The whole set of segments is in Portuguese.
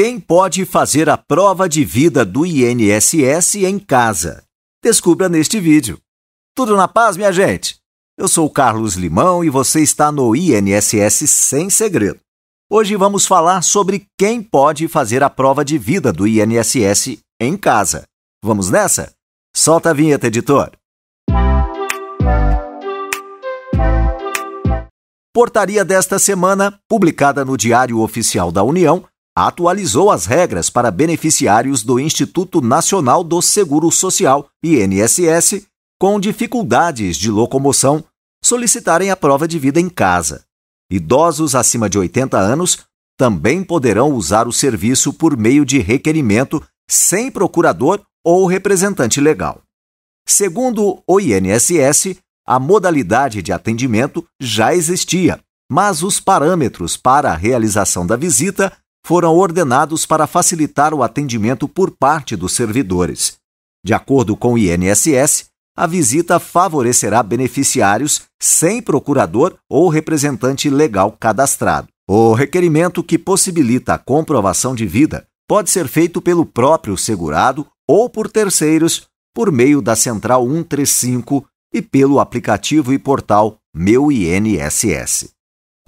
Quem pode fazer a prova de vida do INSS em casa? Descubra neste vídeo. Tudo na paz, minha gente? Eu sou Carlos Limão e você está no INSS Sem Segredo. Hoje vamos falar sobre quem pode fazer a prova de vida do INSS em casa. Vamos nessa? Solta a vinheta, editor. Portaria desta semana, publicada no Diário Oficial da União, atualizou as regras para beneficiários do Instituto Nacional do Seguro Social, INSS, com dificuldades de locomoção, solicitarem a prova de vida em casa. Idosos acima de 80 anos também poderão usar o serviço por meio de requerimento sem procurador ou representante legal. Segundo o INSS, a modalidade de atendimento já existia, mas os parâmetros para a realização da visita foram ordenados para facilitar o atendimento por parte dos servidores. De acordo com o INSS, a visita favorecerá beneficiários sem procurador ou representante legal cadastrado. O requerimento que possibilita a comprovação de vida pode ser feito pelo próprio segurado ou por terceiros por meio da Central 135 e pelo aplicativo e portal Meu INSS.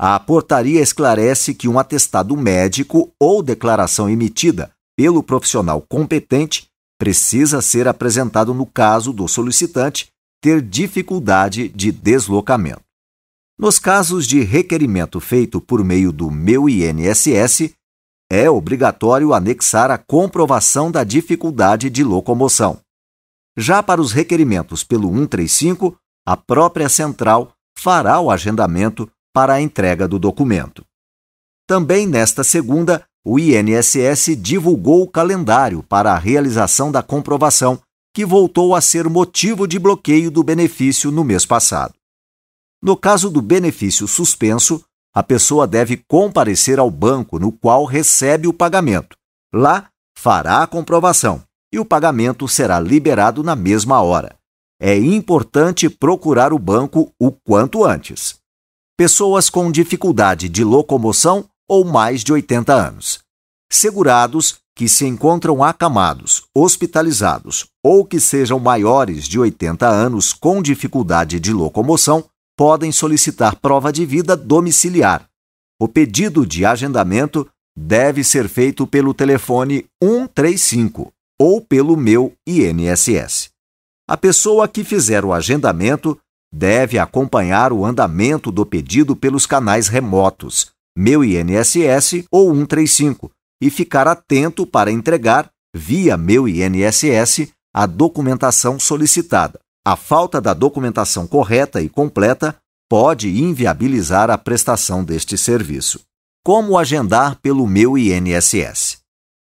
A portaria esclarece que um atestado médico ou declaração emitida pelo profissional competente precisa ser apresentado no caso do solicitante ter dificuldade de deslocamento. Nos casos de requerimento feito por meio do Meu INSS, é obrigatório anexar a comprovação da dificuldade de locomoção. Já para os requerimentos pelo 135, a própria central fará o agendamento para a entrega do documento. Também nesta segunda, o INSS divulgou o calendário para a realização da comprovação, que voltou a ser motivo de bloqueio do benefício no mês passado. No caso do benefício suspenso, a pessoa deve comparecer ao banco no qual recebe o pagamento. Lá, fará a comprovação e o pagamento será liberado na mesma hora. É importante procurar o banco o quanto antes pessoas com dificuldade de locomoção ou mais de 80 anos, segurados que se encontram acamados, hospitalizados ou que sejam maiores de 80 anos com dificuldade de locomoção podem solicitar prova de vida domiciliar. O pedido de agendamento deve ser feito pelo telefone 135 ou pelo meu INSS. A pessoa que fizer o agendamento deve acompanhar o andamento do pedido pelos canais remotos, Meu INSS ou 135, e ficar atento para entregar, via Meu INSS, a documentação solicitada. A falta da documentação correta e completa pode inviabilizar a prestação deste serviço. Como agendar pelo Meu INSS?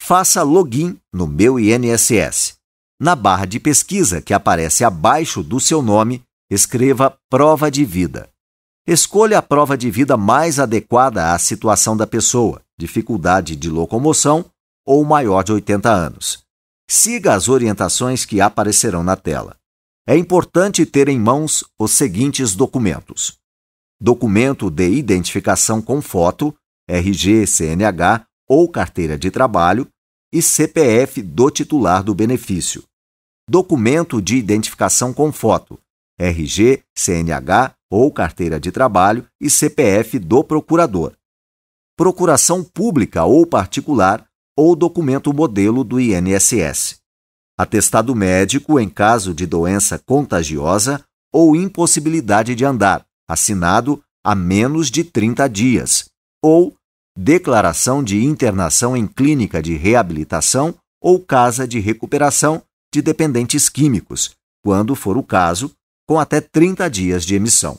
Faça login no Meu INSS. Na barra de pesquisa que aparece abaixo do seu nome, Escreva prova de vida. Escolha a prova de vida mais adequada à situação da pessoa, dificuldade de locomoção ou maior de 80 anos. Siga as orientações que aparecerão na tela. É importante ter em mãos os seguintes documentos: documento de identificação com foto, RG, CNH ou carteira de trabalho e CPF do titular do benefício. Documento de identificação com foto, RG, CNH ou carteira de trabalho e CPF do procurador. Procuração pública ou particular ou documento modelo do INSS. Atestado médico em caso de doença contagiosa ou impossibilidade de andar, assinado a menos de 30 dias, ou declaração de internação em clínica de reabilitação ou casa de recuperação de dependentes químicos, quando for o caso, com até 30 dias de emissão.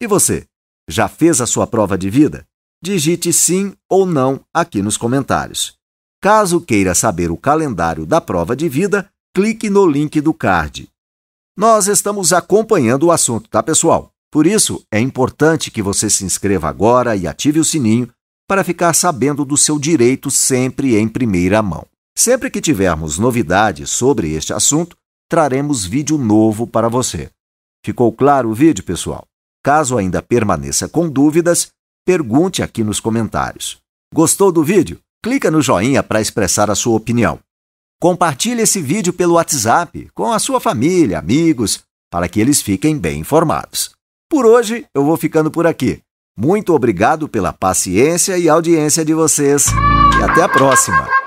E você, já fez a sua prova de vida? Digite sim ou não aqui nos comentários. Caso queira saber o calendário da prova de vida, clique no link do card. Nós estamos acompanhando o assunto, tá, pessoal? Por isso, é importante que você se inscreva agora e ative o sininho para ficar sabendo do seu direito sempre em primeira mão. Sempre que tivermos novidades sobre este assunto, traremos vídeo novo para você. Ficou claro o vídeo, pessoal? Caso ainda permaneça com dúvidas, pergunte aqui nos comentários. Gostou do vídeo? Clica no joinha para expressar a sua opinião. Compartilhe esse vídeo pelo WhatsApp com a sua família, amigos, para que eles fiquem bem informados. Por hoje, eu vou ficando por aqui. Muito obrigado pela paciência e audiência de vocês e até a próxima!